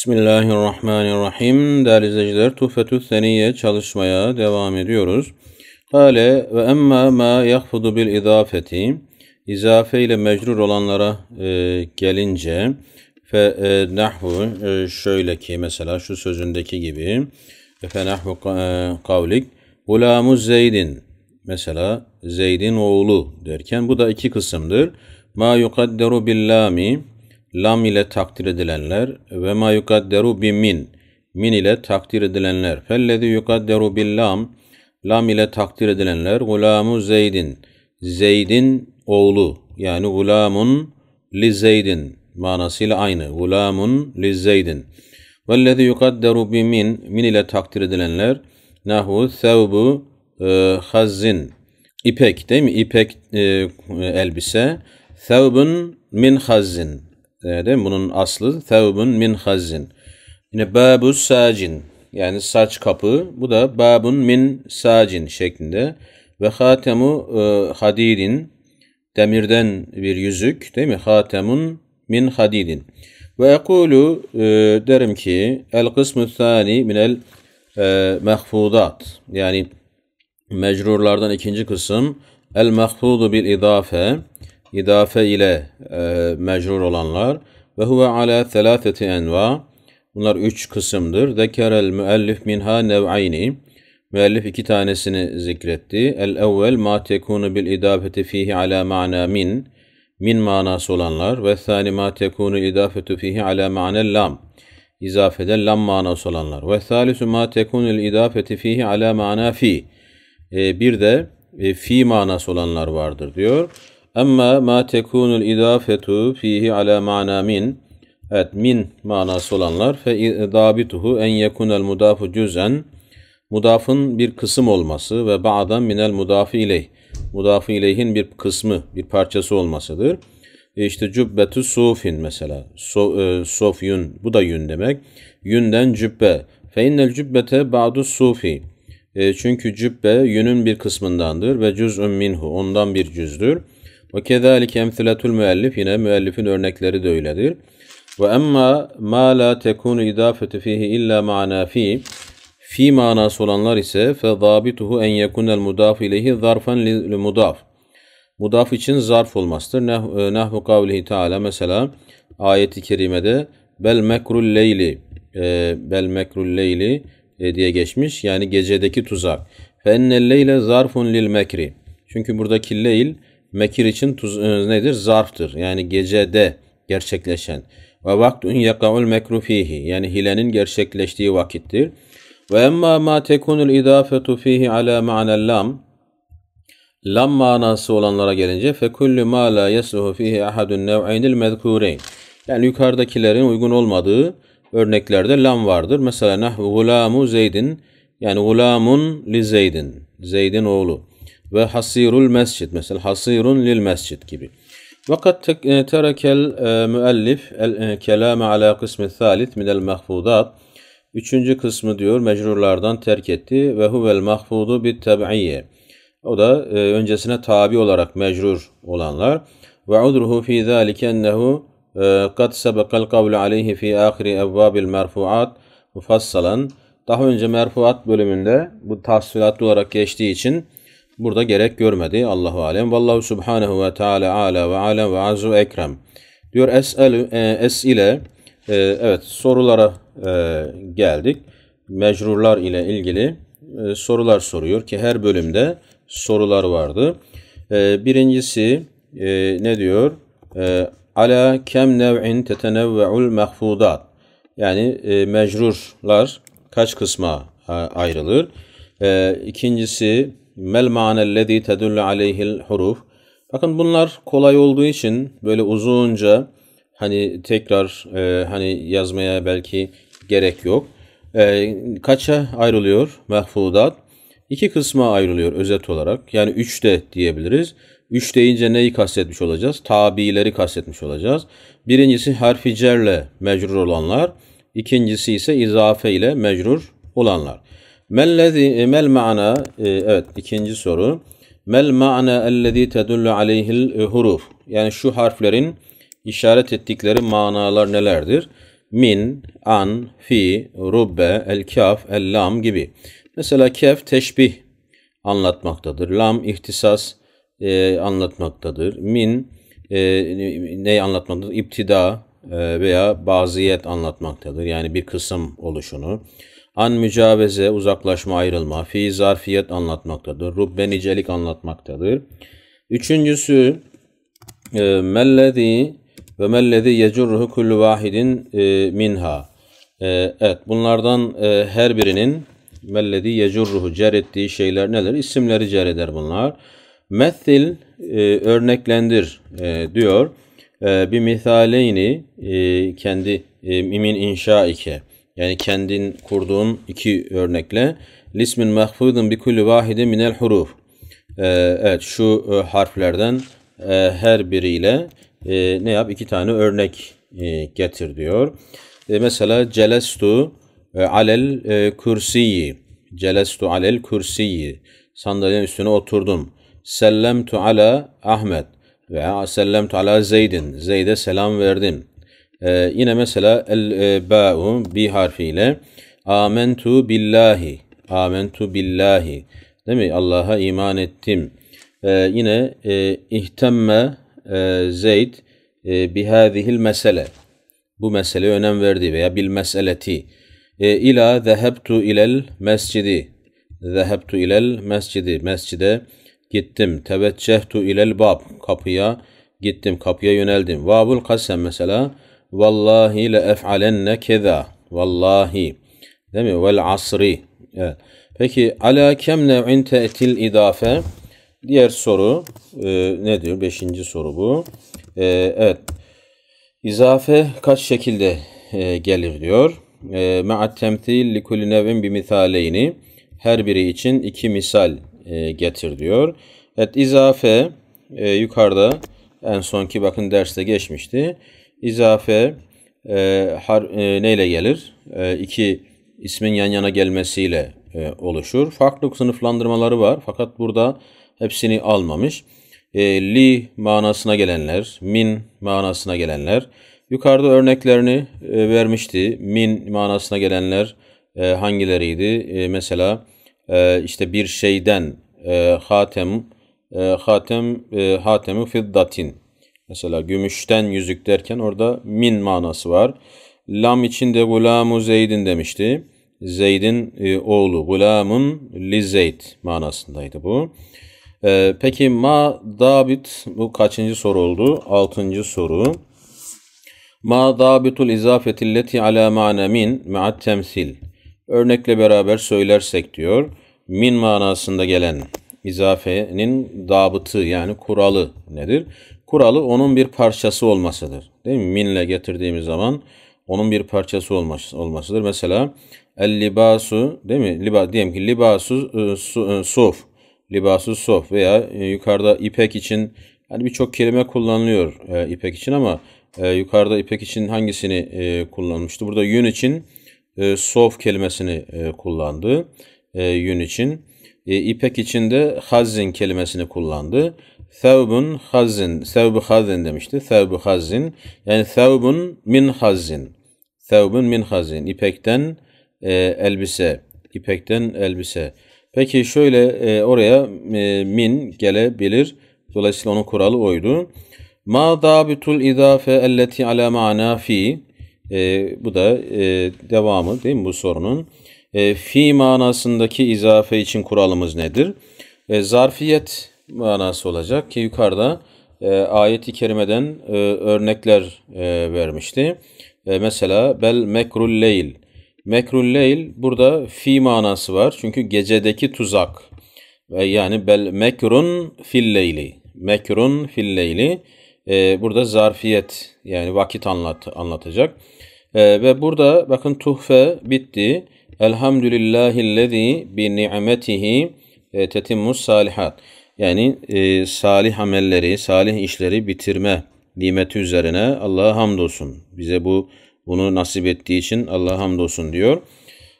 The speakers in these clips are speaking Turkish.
Bismillahirrahmanirrahim. Değerli izleyiciler, Tuhfetü Seniye çalışmaya devam ediyoruz. Kale ve emma ma yahfudu bil idafeti. İzafe ile mecrur olanlara e, gelince fe e, nahvu e, şöyle ki mesela şu sözündeki gibi fe nahvu e, kavlik gulamu zeydin mesela zeydin oğlu derken bu da iki kısımdır. Ma yukadderu billami lam ile takdir edilenler ve ma yukadderu bi min min ile takdir edilenler fellezi yukadderu bil lam lam ile takdir edilenler gulamu zeydin zeydin oğlu yani gulamun li zeydin manasıyla aynı gulamun li zeydin vellezi yukadderu bi min min ile takdir edilenler nahu thawbu e, ipek değil mi ipek e, elbise Thawbun min hazzin e, değil mi? Bunun aslı tevbun min hazin Yine babu sacin yani saç kapı. Bu da babun min sacin şeklinde. Ve hatemu e, hadidin demirden bir yüzük değil mi? Hatemun min hadidin. Ve ekulu e, derim ki el kısmü thani minel e, mehfudat. Yani mecrurlardan ikinci kısım el mehfudu bil idafe idafe ile e, mecrur olanlar ve huve ala thelatheti enva bunlar üç kısımdır. Dekerel müellif minha nev'ayni müellif iki tanesini zikretti. El evvel ma tekunu bil idafeti fihi ala ma'na min min manası olanlar ve thani ma tekunu idafetu fihi ala ma'nel lam izafede lam manası olanlar. Ve thalisu ma tekunul idafeti fihi ala mana fi. E, bir de e, fi manası olanlar vardır diyor. Ama ma tekunul idafetu fihi ala mana min. Evet min manası olanlar fe dabituhu en yekunel mudafu cüzen. Mudafın bir kısım olması ve ba'dan minel mudafi ileyh. Mudafi ileyhin bir kısmı, bir parçası olmasıdır. E işte cübbetü sufin mesela. So, e, sof Bu da yün demek. Yünden cübbe. Fe innel cübbete ba'du sufi. E, çünkü cübbe yünün bir kısmındandır ve cüz'ün minhu. Ondan bir cüzdür. Ve kezalike emsiletul müellif yine müellifin örnekleri de öyledir. Ve emma ma la tekunu idafetu fihi illa ma'na fi fi manası olanlar ise fe zabituhu en yekunel mudaf ileyhi zarfen li mudaf. Mudaf için zarf olmasıdır. E, nahvu kavlihi teala mesela ayeti kerimede bel mekrul leyli e, bel mekrul leyli e, diye geçmiş. Yani gecedeki tuzak. Fe ennel leyle zarfun lil mekri. Çünkü buradaki leyl mekir için tuz, e, nedir? Zarftır. Yani gecede gerçekleşen. Ve vaktun yakaul mekrufihi, Yani hilenin gerçekleştiği vakittir. Ve emma ma tekunul idafetu fihi ala ma'nel lam. Lam manası olanlara gelince fe kullu ma la yesluhu fihi ahadun nev'inil mezkureyn. Yani yukarıdakilerin uygun olmadığı örneklerde lam vardır. Mesela nahvu gulamu zeydin yani gulamun li zeydin. Zeydin oğlu ve hasirul mescid mesela hasirun lil mescid gibi. Fakat e, terekel e, müellif e, kelame ala kısmı thalith minel mahfudat. Üçüncü kısmı diyor mecrurlardan terk etti ve huvel mahfudu bit tab'iyye. O da e, öncesine tabi olarak mecrur olanlar. Ve udruhu fi zalike ennehu kad sebekal kavlu aleyhi fi ahiri evvabil merfuat mufassalan. Daha önce merfuat bölümünde bu tahsilatlı olarak geçtiği için burada gerek görmedi. Allahu alem. Vallahu Subhanahu ve Taala ala ve alem ve azu ekrem. Diyor esel e, es ile e, evet sorulara e, geldik. Mecrurlar ile ilgili e, sorular soruyor ki her bölümde sorular vardı. birincisi ne diyor? ala kem nev'in tetenevve'ul mehfudat. Yani e, mecrurlar kaç kısma ayrılır? E, ikincisi mel manellezi tedullu aleyhil huruf. Bakın bunlar kolay olduğu için böyle uzunca hani tekrar e, hani yazmaya belki gerek yok. E, kaça ayrılıyor mehfudat? İki kısma ayrılıyor özet olarak. Yani üçte diyebiliriz. Üç deyince neyi kastetmiş olacağız? Tabileri kastetmiş olacağız. Birincisi harficerle cerle mecrur olanlar. İkincisi ise izafe ile mecrur olanlar. Mellezi e, mel ma'na e, evet ikinci soru. Mel ma'na ellezî tedullu aleyhil huruf. Yani şu harflerin işaret ettikleri manalar nelerdir? Min, an, fi, rubbe, el kaf, el lam gibi. Mesela kef teşbih anlatmaktadır. Lam ihtisas e, anlatmaktadır. Min e, neyi anlatmaktadır? İptida e, veya baziyet anlatmaktadır. Yani bir kısım oluşunu. An mücaveze, uzaklaşma, ayrılma, fi zarfiyet anlatmaktadır. Rubbe nicelik anlatmaktadır. Üçüncüsü e, mellezi ve mellezi yecurruhu kullu vahidin e, minha. E, evet bunlardan e, her birinin mellezi yecurruhu cer ettiği şeyler neler? İsimleri cer eder bunlar. Methil e, örneklendir e, diyor. E, bir misaleyni e, kendi e, imin inşa ike yani kendin kurduğun iki örnekle lismin mahfudun bi kulli vahide minel huruf. Ee, evet şu e, harflerden e, her biriyle e, ne yap? iki tane örnek getir diyor. mesela celestu e, alel e, kürsiyi. Celestu alel kürsiyi. Sandalyenin üstüne oturdum. Sellemtu ala Ahmet veya sellemtu ala Zeydin. Zeyd'e selam verdim. Ee, yine mesela el-ba'u e, bi harfiyle amentu billahi, amentu billahi. Değil mi? Allah'a iman ettim. Ee, yine e, ihtemme e, Zeyd e, bihâzihil mesele. Bu meseleye önem verdi veya bil meseleti. E, ila zehebtu ilel mescidi. Zehebtu ilel mescidi. Mescide gittim. Teveccehtu ilel bab. Kapıya gittim. Kapıya yöneldim. Vabul kasem mesela Vallahi le ef'alenne keza. Vallahi. Değil mi? Vel asri. Evet. Peki ala kem nev'in te'til idafe? Diğer soru e, ne diyor? Beşinci soru bu. E, evet. İzafe kaç şekilde e, gelir diyor. E, Ma'at temtil li kulli nev'in bi misaleyni. Her biri için iki misal e, getir diyor. Evet izafe e, yukarıda en sonki bakın derste geçmişti. İzafe e, har, e, neyle gelir? E, iki ismin yan yana gelmesiyle e, oluşur. Farklı sınıflandırmaları var fakat burada hepsini almamış. E, li manasına gelenler, min manasına gelenler. Yukarıda örneklerini e, vermişti. Min manasına gelenler e, hangileriydi? E, mesela e, işte bir şeyden e, hatem, e, hatem, e, hatemi fiddatin Mesela gümüşten yüzük derken orada min manası var. Lam içinde gulamu zeydin demişti. Zeyd'in e, oğlu gulamun li zeyd manasındaydı bu. E, peki ma dabit bu kaçıncı soru oldu? Altıncı soru. Ma dabitul leti ala ma'na min ma'at temsil. Örnekle beraber söylersek diyor. Min manasında gelen izafenin dabıtı yani kuralı nedir? kuralı onun bir parçası olmasıdır. Değil mi? Minle getirdiğimiz zaman onun bir parçası olması, olmasıdır. Mesela el libasu değil mi? Liba, diyelim ki libasu e, e suf. Libasu suf veya e, yukarıda ipek için yani birçok kelime kullanılıyor e, ipek için ama e, yukarıda ipek için hangisini e, kullanmıştı? Burada yün için e, sof kelimesini e, kullandı. E, yün için. E, ipek için de hazin kelimesini kullandı. Thevbun hazin. Thevbu hazin demişti. Thevbu hazin. Yani thevbun min hazin. Thevbun min hazin. İpekten e, elbise. İpekten elbise. Peki şöyle e, oraya e, min gelebilir. Dolayısıyla onun kuralı oydu. Ma dabitul idafe elleti ala ma'na fi. E, bu da e, devamı değil mi bu sorunun? E, fi manasındaki izafe için kuralımız nedir? E, zarfiyet manası olacak ki yukarıda e, ayeti kerimeden e, örnekler e, vermişti. E, mesela bel mekrul leyl. Mekrul leyl burada fi manası var. Çünkü gecedeki tuzak. E, yani bel mekrun fil leyli. Mekrun fil leyli. E, burada zarfiyet yani vakit anlat anlatacak. E, ve burada bakın tuhfe bitti. Elhamdülillahillezî bi ni'metihi e, tetimmus salihat. Yani e, salih amelleri, salih işleri bitirme nimeti üzerine Allah'a hamdolsun. Bize bu bunu nasip ettiği için Allah'a hamdolsun diyor.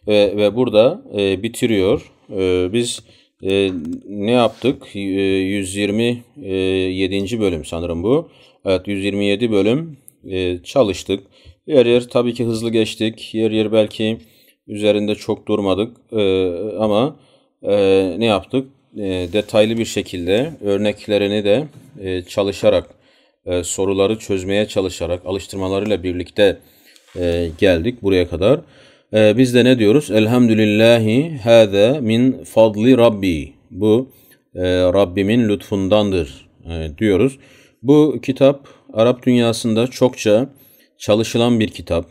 Ve, ve burada e, bitiriyor. E, biz e, ne yaptık? E, 127. E, bölüm sanırım bu. Evet 127 bölüm e, çalıştık. Yer yer tabii ki hızlı geçtik. Yer yer belki üzerinde çok durmadık. E, ama e, ne yaptık? E, detaylı bir şekilde örneklerini de e, çalışarak, e, soruları çözmeye çalışarak, alıştırmalarıyla birlikte geldik buraya kadar. biz de ne diyoruz? Elhamdülillahi hâze min fadli rabbi. Bu Rabbimin lütfundandır diyoruz. Bu kitap Arap dünyasında çokça çalışılan bir kitap,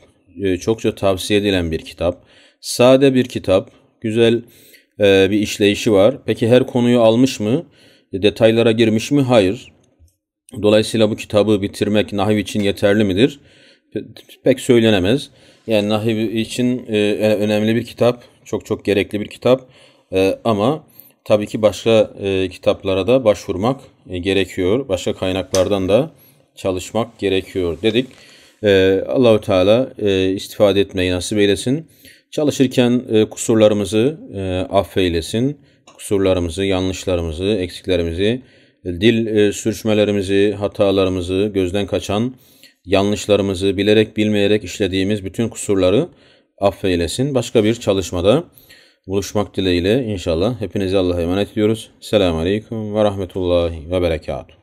çokça tavsiye edilen bir kitap. Sade bir kitap, güzel bir e, bir işleyişi var. Peki her konuyu almış mı? Detaylara girmiş mi? Hayır. Dolayısıyla bu kitabı bitirmek nahiv için yeterli midir? Pek söylenemez. Yani nahiv için e, e, önemli bir kitap, çok çok gerekli bir kitap ama tabii ki başka kitaplara da başvurmak gerekiyor. Başka kaynaklardan da çalışmak gerekiyor dedik. E, Allahü Teala istifade etmeyi nasip eylesin. Çalışırken e, kusurlarımızı e, affeylesin. Kusurlarımızı, yanlışlarımızı, eksiklerimizi, e, dil e, sürçmelerimizi, hatalarımızı, gözden kaçan yanlışlarımızı, bilerek bilmeyerek işlediğimiz bütün kusurları affeylesin. Başka bir çalışmada buluşmak dileğiyle inşallah hepinizi Allah'a emanet ediyoruz. Selamun Aleyküm ve Rahmetullahi ve Berekatuhu.